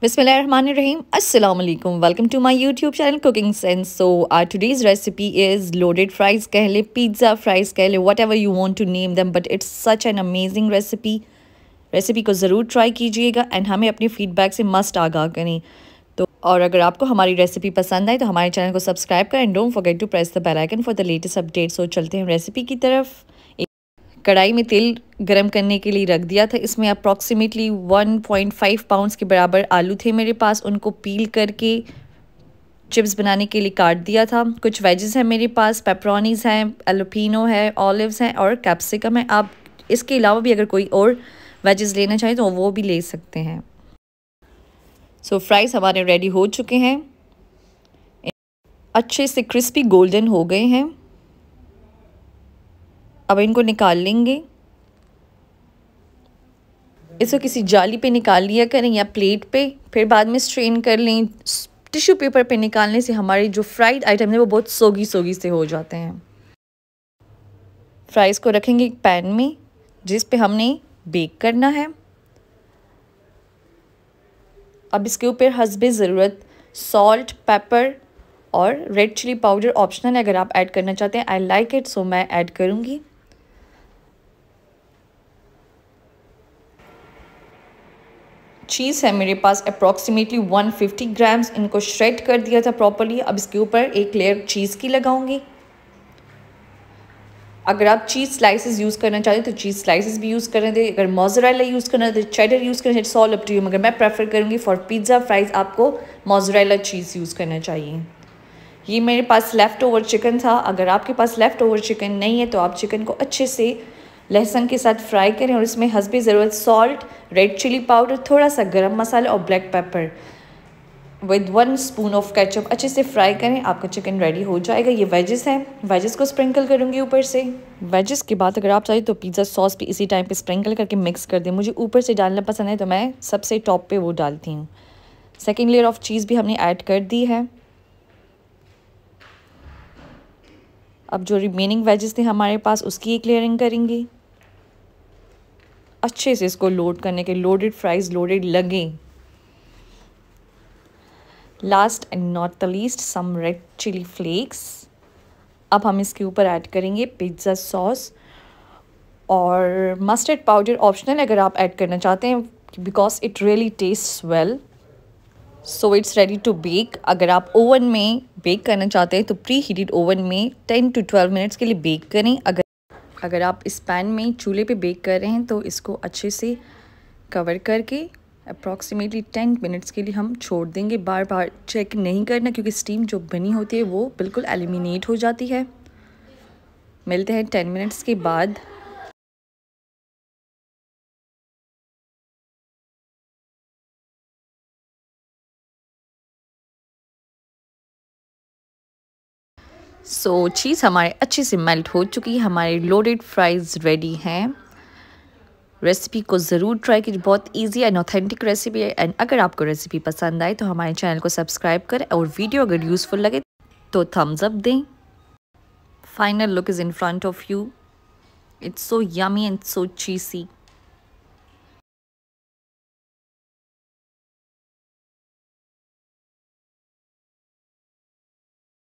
बिस्मिल रहमान रहीम welcome to my YouTube channel cooking sense so are today's recipe is loaded fries कह लें pizza fries कह लें whatever you want to name them but it's such an amazing recipe recipe को ज़रूर try कीजिएगा and हमें अपने feedback से मस्ट आगाह करें तो और अगर आपको हमारी रेसिपी पसंद आए तो हमारे चैनल को सब्सक्राइब करें don't forget to press the bell icon for the latest updates और चलते हैं रेसिपी की तरफ कढ़ाई में तेल गरम करने के लिए रख दिया था इसमें अप्रॉक्सीमेटली 1.5 पाउंड्स के बराबर आलू थे मेरे पास उनको पील करके चिप्स बनाने के लिए काट दिया था कुछ वेजेस हैं मेरे पास पेपरॉनीज हैं एलोपिनो है ऑलिवस हैं और कैप्सिकम है आप इसके अलावा भी अगर कोई और वेजेस लेना चाहें तो वो भी ले सकते हैं सो so, फ्राइज़ हमारे रेडी हो चुके हैं अच्छे से क्रिस्पी गोल्डन हो गए हैं अब इनको निकाल लेंगे इसको किसी जाली पे निकाल लिया करें या प्लेट पे फिर बाद में स्ट्रेन कर लें टिश्यू पेपर पे निकालने से हमारे जो फ्राइड आइटम है वो बहुत सोगी सोगी से हो जाते हैं फ्राइज़ को रखेंगे एक पैन में जिस पे हमने बेक करना है अब इसके ऊपर हसब ज़रूरत सॉल्ट पेपर और रेड चिली पाउडर ऑप्शनल है अगर आप ऐड करना चाहते हैं आई लाइक इट सो मैं ऐड करूँगी चीज़ है मेरे पास अप्रॉक्सीमेटली 150 ग्राम्स इनको श्रेड कर दिया था प्रॉपरली अब इसके ऊपर एक लेयर चीज़ की लगाऊंगी अगर आप चीज़ स्लाइसेस यूज़ करना चाहते हैं तो चीज़ स्लाइसेस भी यूज़ करने दें अगर मोजरेला यूज़ करना तो चेडर यूज़ करना चाहिए सॉल अप टू यू मगर मैं प्रेफर करूँगी फॉर पिज़्ज़ा फ्राइज़ आपको मोजरेला चीज़ यूज़ करना चाहिए ये मेरे पास लेफ़्ट ओवर चिकन था अगर आपके पास लेफ़्ट ओवर चिकन नहीं है तो आप चिकन को अच्छे से लहसुन के साथ फ्राई करें और इसमें हंसबी ज़रूरत सॉल्ट रेड चिली पाउडर थोड़ा सा गरम मसाला और black pepper with one spoon of ketchup अच्छे से फ्राई करें आपका चिकन रेडी हो जाएगा ये वेजेस हैं वेजेस को स्प्रिंकल करूँगी ऊपर से वेजेस के बाद अगर आप चाहिए तो पिज़्ज़ा सॉस भी इसी टाइम पे स्प्रिंकल करके मिक्स कर दें मुझे ऊपर से डालना पसंद है तो मैं सबसे टॉप पे वो डालती हूँ सेकेंड लेयर ऑफ चीज़ भी हमने ऐड कर दी है अब जो रिमेनिंग वेजेस थे हमारे पास उसकी एक लेयरिंग करेंगी अच्छे से इसको लोड करने के लोडेड फ्राइज़ लोडेड लगे last and not the least some red chilli flakes अब हम इसके ऊपर ऐड करेंगे पिज्ज़ा सॉस और मस्टर्ड पाउडर ऑप्शनल अगर आप ऐड करना चाहते हैं because it really taste well so it's ready to bake अगर आप ओवन में बेक करना चाहते हैं तो प्री हीटेड ओवन में टेन टू ट्वेल्व मिनट्स के लिए बेक करें अगर अगर आप इस पैन में चूल्हे पे बेक कर रहे हैं तो इसको अच्छे से कवर करके अप्रॉक्सीमेटली टेन मिनट्स के लिए हम छोड़ देंगे बार बार चेक नहीं करना क्योंकि स्टीम जो बनी होती है वो बिल्कुल एलिमिनेट हो जाती है मिलते हैं टेन मिनट्स के बाद सो so, चीज़ हमारे अच्छे से मेल्ट हो चुकी है हमारे लोडेड फ्राइज़ रेडी हैं रेसिपी को ज़रूर ट्राई कीजिए बहुत इजी एंड ऑथेंटिक रेसिपी है एंड अगर आपको रेसिपी पसंद आए तो हमारे चैनल को सब्सक्राइब करें और वीडियो अगर यूज़फुल लगे तो थम्स अप दें final look is in front of you it's so yummy and so chassis